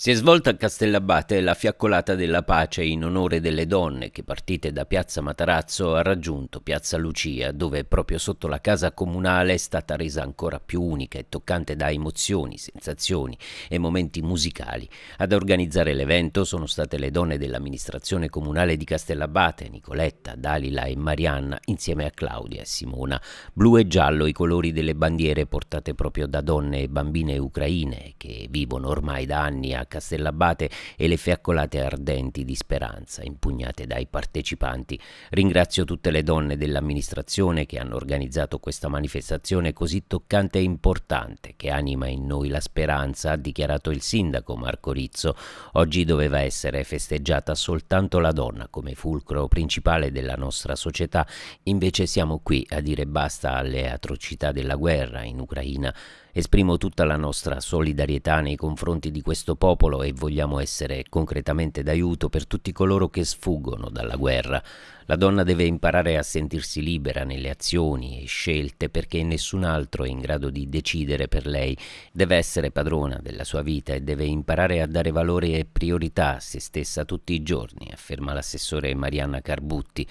Si è svolta a Castellabate la fiaccolata della pace in onore delle donne che partite da Piazza Matarazzo ha raggiunto Piazza Lucia, dove proprio sotto la casa comunale è stata resa ancora più unica e toccante da emozioni, sensazioni e momenti musicali. Ad organizzare l'evento sono state le donne dell'amministrazione comunale di Castellabate, Nicoletta, Dalila e Marianna, insieme a Claudia e Simona. Blu e giallo i colori delle bandiere portate proprio da donne e bambine ucraine che vivono ormai da anni a Castellabate e le fiaccolate ardenti di speranza impugnate dai partecipanti. Ringrazio tutte le donne dell'amministrazione che hanno organizzato questa manifestazione così toccante e importante che anima in noi la speranza, ha dichiarato il sindaco Marco Rizzo. Oggi doveva essere festeggiata soltanto la donna come fulcro principale della nostra società, invece siamo qui a dire basta alle atrocità della guerra in Ucraina. Esprimo tutta la nostra solidarietà nei confronti di questo popolo e vogliamo essere concretamente d'aiuto per tutti coloro che sfuggono dalla guerra, la donna deve imparare a sentirsi libera nelle azioni e scelte perché nessun altro è in grado di decidere per lei. Deve essere padrona della sua vita e deve imparare a dare valore e priorità a se stessa tutti i giorni, afferma l'assessore Marianna Carbutti.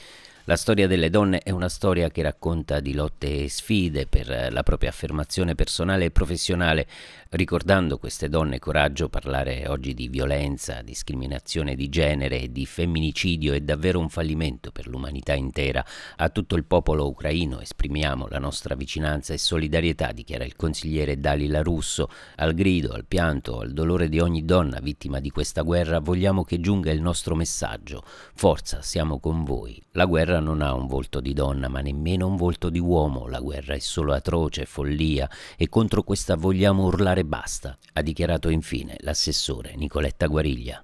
La storia delle donne è una storia che racconta di lotte e sfide per la propria affermazione personale e professionale. Ricordando queste donne coraggio, parlare oggi di violenza, discriminazione di genere e di femminicidio è davvero un fallimento per l'umanità intera. A tutto il popolo ucraino esprimiamo la nostra vicinanza e solidarietà, dichiara il consigliere Dalila Russo. Al grido, al pianto, al dolore di ogni donna vittima di questa guerra vogliamo che giunga il nostro messaggio. Forza, siamo con voi. La guerra non ha un volto di donna, ma nemmeno un volto di uomo. La guerra è solo atroce, follia e contro questa vogliamo urlare basta, ha dichiarato infine l'assessore Nicoletta Guariglia.